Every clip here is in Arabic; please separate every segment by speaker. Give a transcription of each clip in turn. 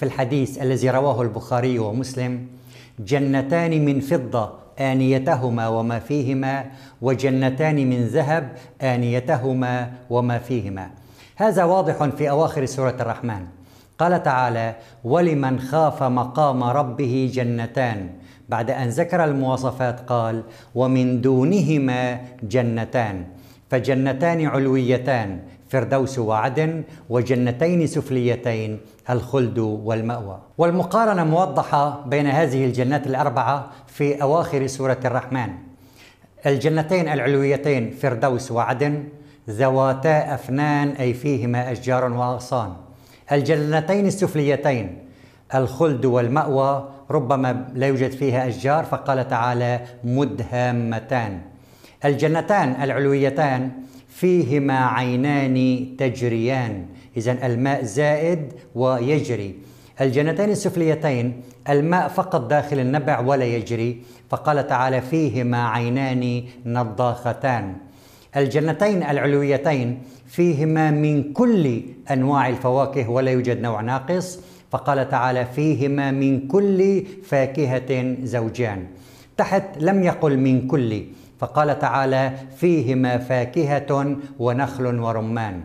Speaker 1: في الحديث الذي رواه البخاري ومسلم جنتان من فضة آنيتهما وما فيهما وجنتان من ذهب آنيتهما وما فيهما هذا واضح في أواخر سورة الرحمن قال تعالى ولمن خاف مقام ربه جنتان بعد أن ذكر المواصفات قال ومن دونهما جنتان فجنتان علويتان فردوس وعدن وجنتين سفليتين الخلد والمأوى والمقارنة موضحة بين هذه الجنات الأربعة في أواخر سورة الرحمن الجنتين العلويتين فردوس وعدن ذواتا أفنان أي فيهما أشجار وأغصان الجنتين السفليتين الخلد والمأوى ربما لا يوجد فيها أشجار فقال تعالى مدهامتان الجنتان العلويتان فيهما عينان تجريان إذا الماء زائد ويجري الجنتين السفليتين الماء فقط داخل النبع ولا يجري فقال تعالى فيهما عينان نضاختان الجنتين العلويتين فيهما من كل انواع الفواكه ولا يوجد نوع ناقص فقال تعالى فيهما من كل فاكهه زوجان تحت لم يقل من كل فقال تعالى فيهما فاكهه ونخل ورمان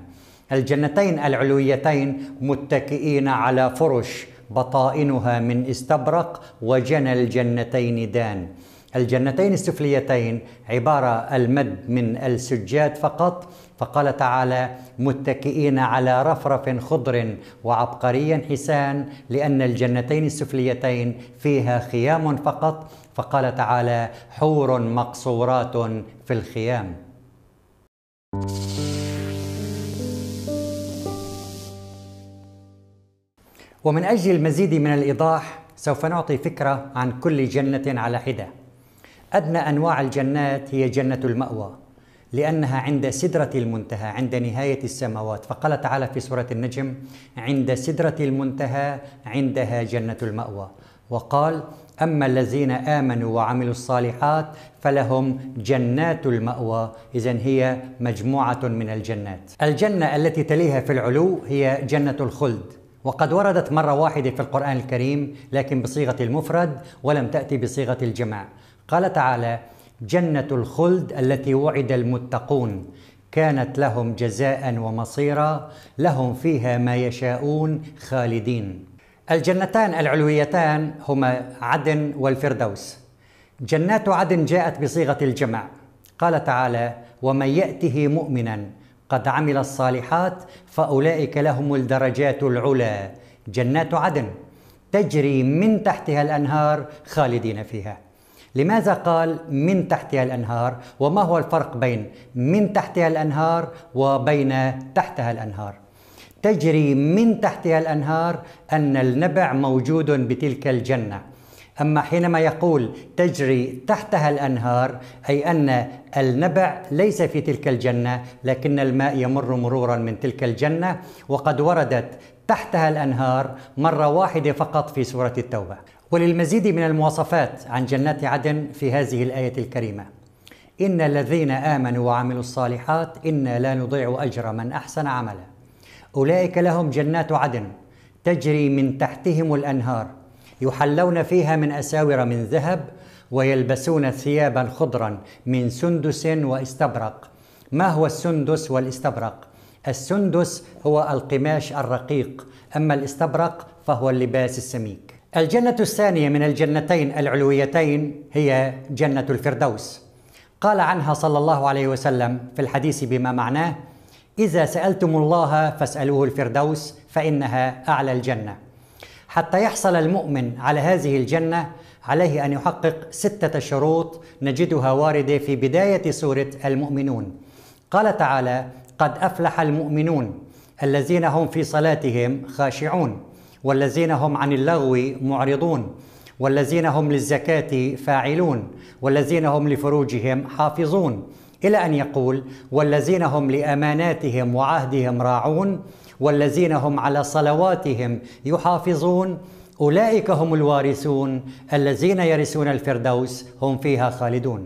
Speaker 1: الجنتين العلويتين متكئين على فرش بطائنها من استبرق وجنى الجنتين دان الجنتين السفليتين عبارة المد من السجاد فقط فقال تعالى متكئين على رفرف خضر وعبقري حسان لأن الجنتين السفليتين فيها خيام فقط فقال تعالى حور مقصورات في الخيام ومن أجل المزيد من الإيضاح سوف نعطي فكرة عن كل جنة على حدة أدنى أنواع الجنات هي جنة المأوى لأنها عند سدرة المنتهى عند نهاية السماوات فقال تعالى في سورة النجم عند سدرة المنتهى عندها جنة المأوى وقال أما الذين آمنوا وعملوا الصالحات فلهم جنات المأوى إذا هي مجموعة من الجنات الجنة التي تليها في العلو هي جنة الخلد وقد وردت مرة واحدة في القرآن الكريم لكن بصيغة المفرد ولم تأتي بصيغة الجمع قال تعالى جنه الخلد التي وعد المتقون كانت لهم جزاء ومصيرا لهم فيها ما يشاءون خالدين الجنتان العلويتان هما عدن والفردوس جنات عدن جاءت بصيغه الجمع قال تعالى ومن ياته مؤمنا قد عمل الصالحات فاولئك لهم الدرجات العلى جنات عدن تجري من تحتها الانهار خالدين فيها لماذا قال من تحتها الأنهار وما هو الفرق بين من تحتها الأنهار وبين تحتها الأنهار تجري من تحتها الأنهار أن النبع موجود بتلك الجنة أما حينما يقول تجري تحتها الأنهار أي أن النبع ليس في تلك الجنة لكن الماء يمر مرورا من تلك الجنة وقد وردت تحتها الأنهار مرة واحدة فقط في سورة التوبة وللمزيد من المواصفات عن جنات عدن في هذه الآية الكريمة إن الذين آمنوا وعملوا الصالحات إنا لا نضيع أجر من أحسن عملا أولئك لهم جنات عدن تجري من تحتهم الأنهار يحلون فيها من أساور من ذهب ويلبسون ثيابا خضرا من سندس واستبرق ما هو السندس والاستبرق السندس هو القماش الرقيق اما الاستبرق فهو اللباس السميك الجنة الثانية من الجنتين العلويتين هي جنة الفردوس. قال عنها صلى الله عليه وسلم في الحديث بما معناه: إذا سألتم الله فاسألوه الفردوس فإنها أعلى الجنة. حتى يحصل المؤمن على هذه الجنة عليه أن يحقق ستة شروط نجدها واردة في بداية سورة المؤمنون. قال تعالى: قد أفلح المؤمنون الذين هم في صلاتهم خاشعون. والذين هم عن اللغو معرضون والذين هم للزكاة فاعلون والذين هم لفروجهم حافظون إلى أن يقول والذين هم لأماناتهم وعهدهم راعون والذين هم على صلواتهم يحافظون أولئك هم الوارثون الذين يرثون الفردوس هم فيها خالدون